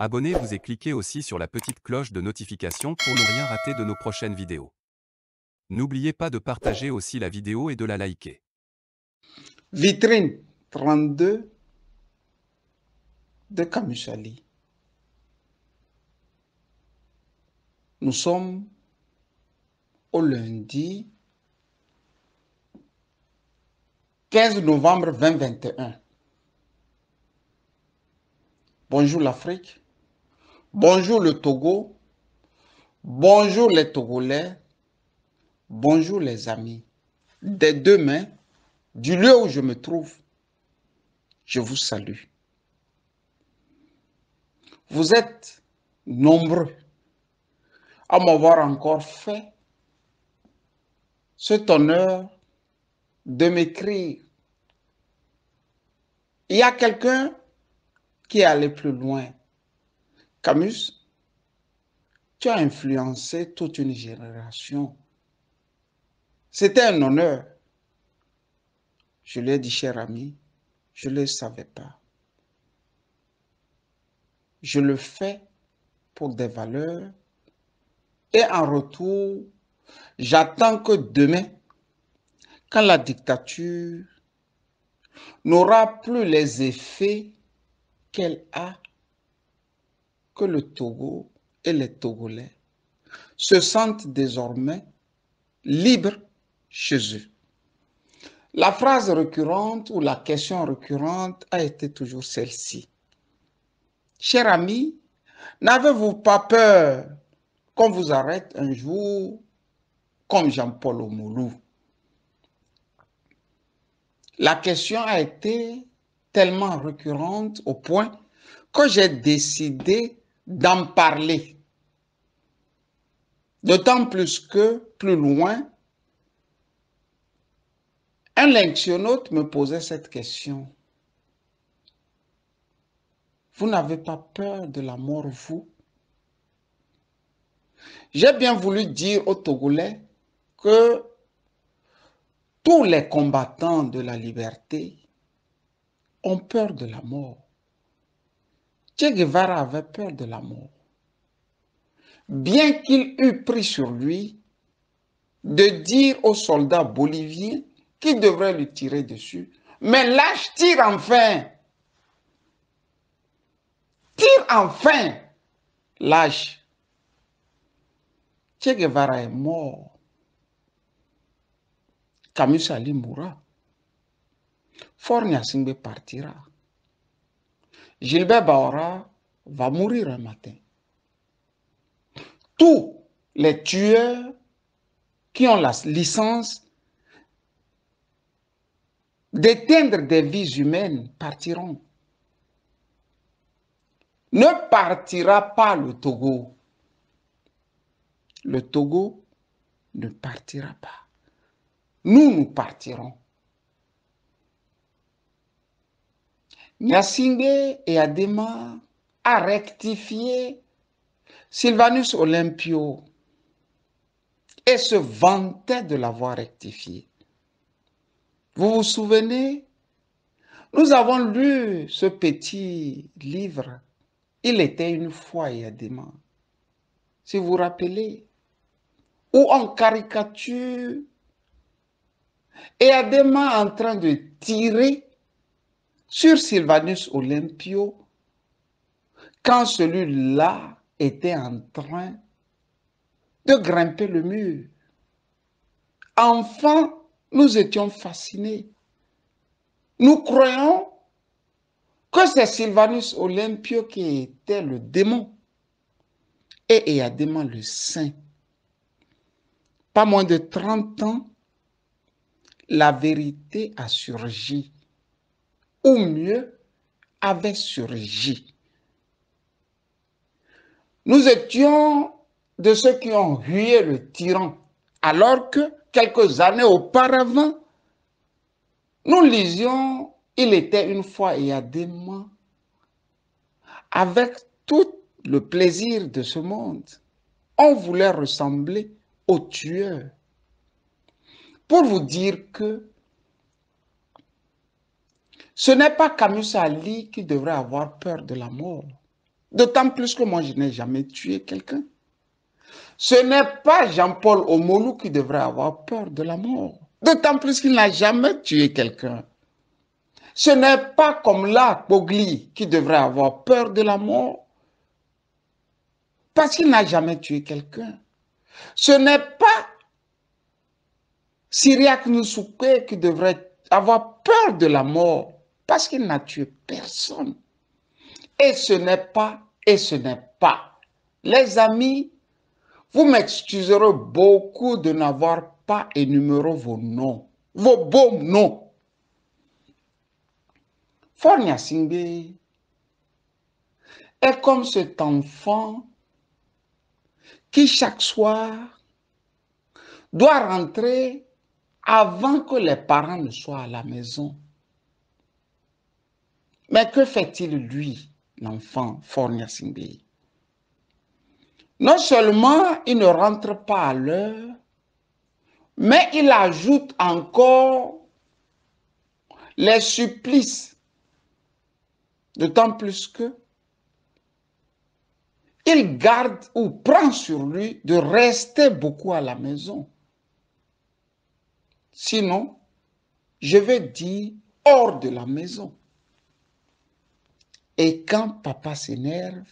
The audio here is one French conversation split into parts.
Abonnez-vous et cliquez aussi sur la petite cloche de notification pour ne rien rater de nos prochaines vidéos. N'oubliez pas de partager aussi la vidéo et de la liker. Vitrine 32 de Kamushali. Nous sommes au lundi 15 novembre 2021. Bonjour l'Afrique. Bonjour le Togo. Bonjour les Togolais. Bonjour les amis. Dès demain, du lieu où je me trouve, je vous salue. Vous êtes nombreux à m'avoir encore fait cet honneur de m'écrire. Il y a quelqu'un qui est allé plus loin Camus, tu as influencé toute une génération. C'était un honneur. Je l'ai dit, cher ami, je ne le savais pas. Je le fais pour des valeurs et en retour, j'attends que demain, quand la dictature n'aura plus les effets qu'elle a que le Togo et les Togolais se sentent désormais libres chez eux. La phrase récurrente ou la question récurrente a été toujours celle-ci. Cher ami, n'avez-vous pas peur qu'on vous arrête un jour comme Jean-Paul Omoulou La question a été tellement récurrente au point que j'ai décidé d'en parler. D'autant plus que, plus loin, un lectionnaute me posait cette question. Vous n'avez pas peur de la mort, vous J'ai bien voulu dire aux Togolais que tous les combattants de la liberté ont peur de la mort. Che Guevara avait peur de la mort. Bien qu'il eût pris sur lui de dire aux soldats boliviens qui devraient lui tirer dessus, mais lâche, tire enfin. Tire enfin. Lâche. Che Guevara est mort. Camus Ali mourra. Fornia partira. Gilbert Baora va mourir un matin. Tous les tueurs qui ont la licence d'éteindre des vies humaines partiront. Ne partira pas le Togo. Le Togo ne partira pas. Nous, nous partirons. Nyasingbe et Adema a rectifié Sylvanus Olympio et se vantait de l'avoir rectifié. Vous vous souvenez Nous avons lu ce petit livre. Il était une fois Yadema. Si vous vous rappelez, où en caricature, Yadema en train de tirer sur Sylvanus Olympio quand celui-là était en train de grimper le mur. Enfin, nous étions fascinés. Nous croyons que c'est Sylvanus Olympio qui était le démon et évidemment le saint. Pas moins de 30 ans, la vérité a surgi mieux, avait surgi. Nous étions de ceux qui ont hué le tyran, alors que quelques années auparavant, nous lisions Il était une fois et à des mois, avec tout le plaisir de ce monde. On voulait ressembler au tueur. Pour vous dire que ce n'est pas Camus Ali qui devrait avoir peur de la mort. D'autant plus que moi, je n'ai jamais tué quelqu'un. Ce n'est pas Jean-Paul Omolou qui devrait avoir peur de la mort. D'autant plus qu'il n'a jamais tué quelqu'un. Ce n'est pas comme là, Bogli qui devrait avoir peur de la mort. Parce qu'il n'a jamais tué quelqu'un. Ce n'est pas Syriac Noussouké qui devrait avoir peur de la mort parce qu'il n'a tué personne. Et ce n'est pas, et ce n'est pas. Les amis, vous m'excuserez beaucoup de n'avoir pas énuméré vos noms, vos beaux noms. Fornia est comme cet enfant qui chaque soir doit rentrer avant que les parents ne soient à la maison. Mais que fait-il lui, l'enfant Fornia Non seulement il ne rentre pas à l'heure, mais il ajoute encore les supplices, d'autant plus que il garde ou prend sur lui de rester beaucoup à la maison. Sinon, je vais dire hors de la maison. Et quand papa s'énerve,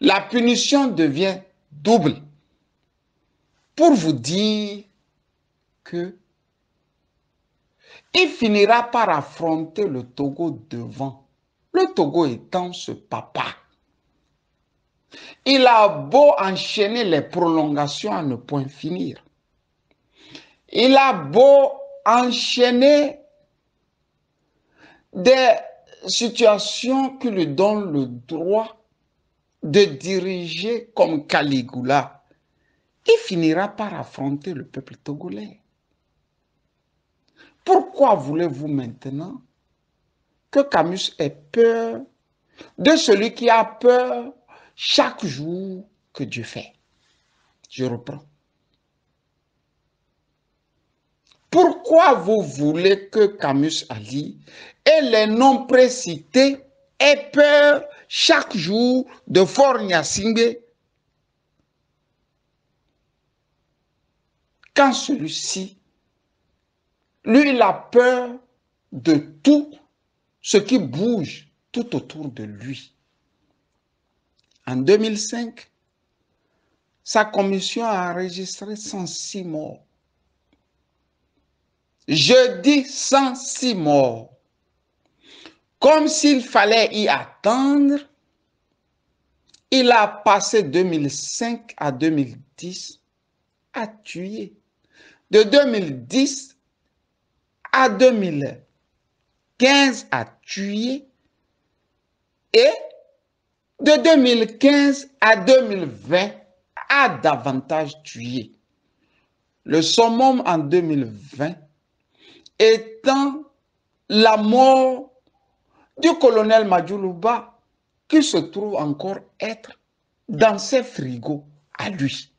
la punition devient double. Pour vous dire que il finira par affronter le Togo devant. Le Togo étant ce papa. Il a beau enchaîner les prolongations à ne point finir. Il a beau enchaîner des situation qui lui donne le droit de diriger comme Caligula, il finira par affronter le peuple togolais. Pourquoi voulez-vous maintenant que Camus ait peur de celui qui a peur chaque jour que Dieu fait Je reprends. Pourquoi vous voulez que Camus Ali et les noms précités aient peur chaque jour de Fornia quand celui-ci, lui, il a peur de tout ce qui bouge tout autour de lui. En 2005, sa commission a enregistré 106 morts. Je dis 106 morts. Comme s'il fallait y attendre, il a passé 2005 à 2010 à tuer. De 2010 à 2015 à tuer. Et de 2015 à 2020 à davantage tué. Le summum en 2020 étant la mort du colonel Majulouba qui se trouve encore être dans ses frigos à lui.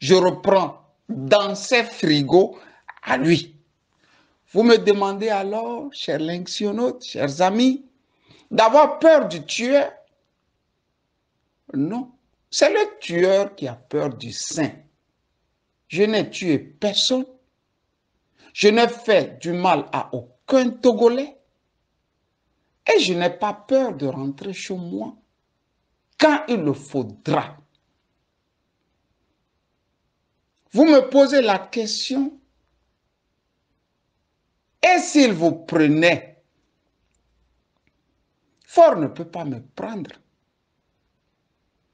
Je reprends, dans ses frigos à lui. Vous me demandez alors, chers lynxionautes, chers amis, d'avoir peur du tueur Non, c'est le tueur qui a peur du saint. Je n'ai tué personne je n'ai fait du mal à aucun Togolais. Et je n'ai pas peur de rentrer chez moi quand il le faudra. Vous me posez la question, et s'il vous prenait, Fort ne peut pas me prendre.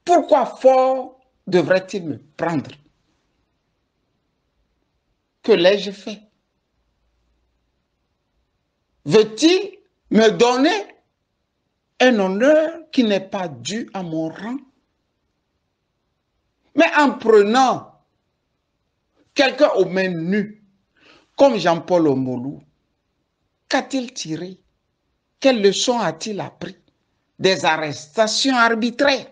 Pourquoi Fort devrait-il me prendre Que l'ai-je fait veut-il me donner un honneur qui n'est pas dû à mon rang Mais en prenant quelqu'un aux mains nues, comme Jean-Paul Omolou, qu'a-t-il tiré Quelle leçon a-t-il appris Des arrestations arbitraires.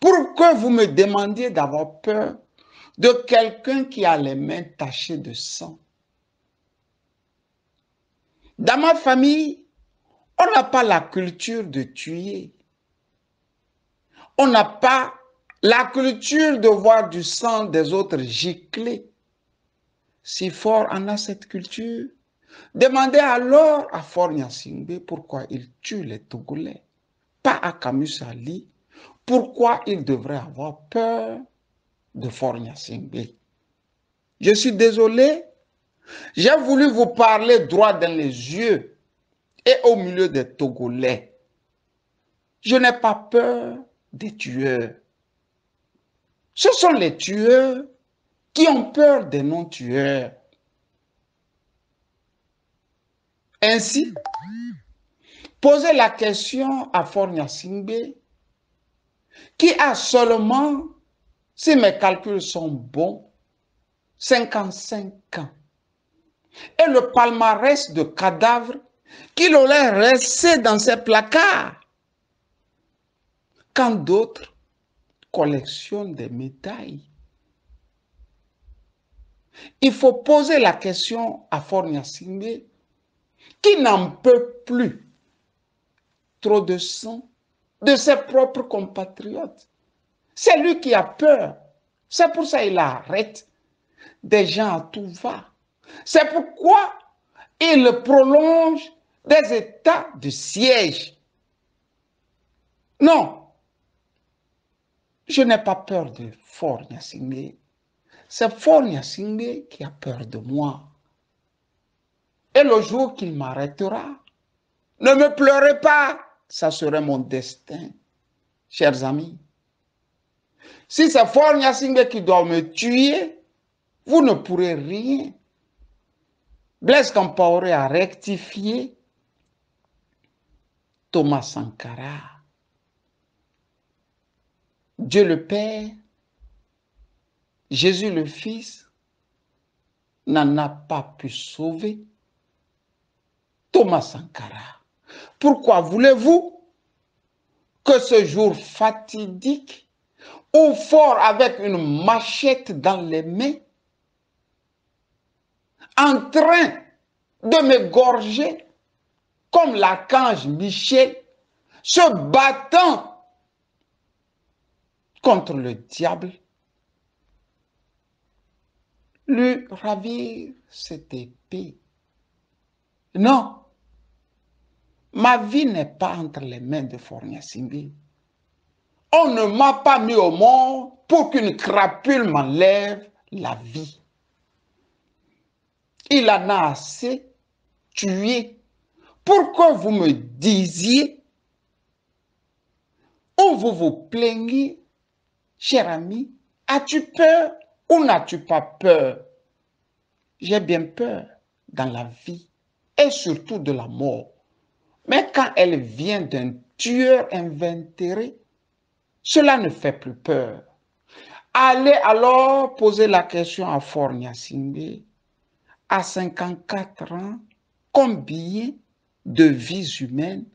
Pourquoi vous me demandiez d'avoir peur de quelqu'un qui a les mains tachées de sang dans ma famille, on n'a pas la culture de tuer. On n'a pas la culture de voir du sang des autres gicler. Si Fort en a cette culture, demandez alors à Fort Singbe pourquoi il tue les Togolais, pas à Camus Ali, pourquoi il devrait avoir peur de Fort Singbe Je suis désolé, j'ai voulu vous parler droit dans les yeux et au milieu des Togolais. Je n'ai pas peur des tueurs. Ce sont les tueurs qui ont peur des non-tueurs. Ainsi, posez la question à Fornia qui a seulement, si mes calculs sont bons, 55 ans et le palmarès de cadavres qu'il aurait laissé dans ses placards, quand d'autres collectionnent des médailles. Il faut poser la question à Fornia qui n'en peut plus trop de sang de ses propres compatriotes. C'est lui qui a peur. C'est pour ça qu'il arrête des gens à tout va. C'est pourquoi il prolonge des états de siège. Non, je n'ai pas peur de Fort Nyasimbe. C'est Fort qui a peur de moi. Et le jour qu'il m'arrêtera, ne me pleurez pas, ça serait mon destin, chers amis. Si c'est Fort qui doit me tuer, vous ne pourrez rien Blaise Compaoré a rectifié Thomas Sankara. Dieu le Père, Jésus le Fils n'en a pas pu sauver Thomas Sankara. Pourquoi voulez-vous que ce jour fatidique ou fort avec une machette dans les mains, en train de me gorger comme l'archange Michel, se battant contre le diable, lui ravir cette épée. Non, ma vie n'est pas entre les mains de Fornia On ne m'a pas mis au monde pour qu'une crapule m'enlève la vie il en a assez tué Pourquoi vous me disiez ou vous vous plaignez, cher ami, as-tu peur ou n'as-tu pas peur J'ai bien peur dans la vie et surtout de la mort. Mais quand elle vient d'un tueur inventéré, cela ne fait plus peur. Allez alors poser la question à Fornia Singé à 54 ans, combien de vies humaines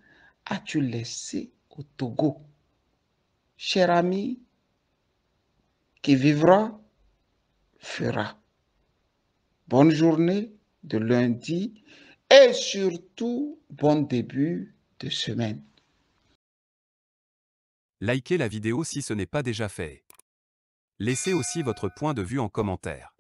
as-tu laissé au Togo Cher ami, qui vivra, fera. Bonne journée de lundi et surtout bon début de semaine. Likez la vidéo si ce n'est pas déjà fait. Laissez aussi votre point de vue en commentaire.